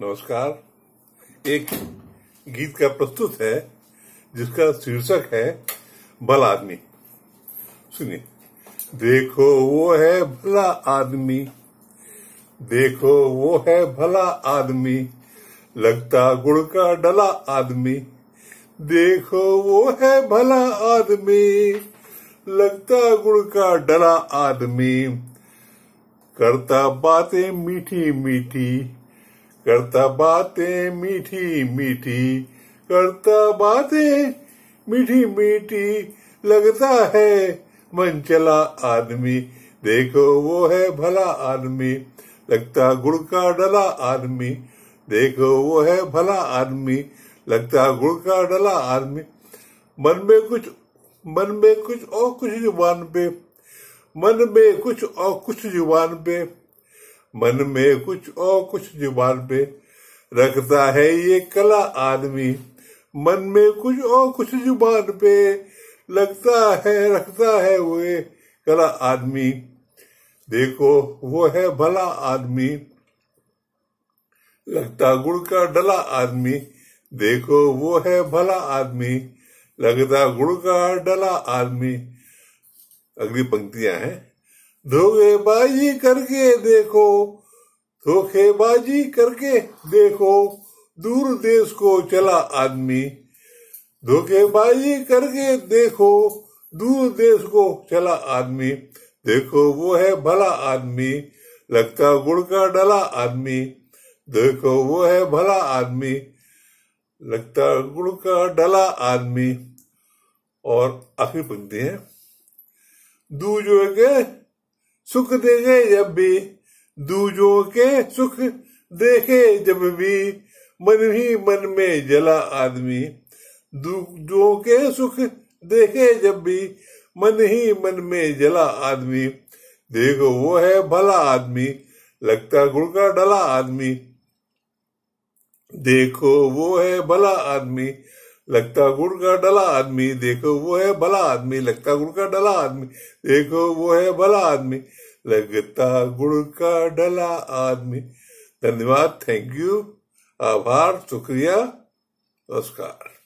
नमस्कार एक गीत का प्रस्तुत है जिसका शीर्षक है भला आदमी सुनिए देखो वो है भला आदमी देखो वो है भला आदमी लगता गुड़ का डला आदमी देखो वो है भला आदमी लगता गुड़ का डला आदमी करता बातें मीठी मीठी करता बातें मीठी मीठी करता बातें मीठी मीठी लगता है मन चला आदमी देखो वो है भला आदमी लगता गुड़ का डला आदमी देखो वो है भला आदमी लगता गुड़ का डला आदमी मन में कुछ मन में कुछ और कुछ जुबान पे मन में कुछ और कुछ जुबान पे मन में कुछ और कुछ जुबान पे रखता है ये कला आदमी मन में कुछ और कुछ जुबान पे लगता है रखता है वो कला आदमी देखो वो है भला आदमी लगता गुड़ का डला आदमी देखो वो है भला आदमी लगता गुड़ का डला आदमी अगली पंक्तियां हैं धोखेबाजी करके देखो धोखेबाजी करके देखो दूर देश को चला आदमी धोखेबाजी करके देखो दूर देश को चला आदमी देखो वो है भला आदमी लगता गुड़ का डला आदमी देखो वो है भला आदमी लगता गुड़ का डला आदमी और आखिरी पंक्ति है दूजो के सुख देखे जब भी दूजों के सुख देखे जब भी मन ही मन में जला आदमी दूजों के सुख देखे जब भी मन ही मन में जला आदमी देखो वो है भला आदमी लगता गुड़ का डला आदमी देखो वो है भला आदमी लगता गुड़ का डला आदमी देखो वो है भला आदमी लगता गुड़ का डला आदमी देखो वो है भला आदमी लगता गुड़ का डला आदमी धन्यवाद थैंक यू आभार शुक्रिया नमस्कार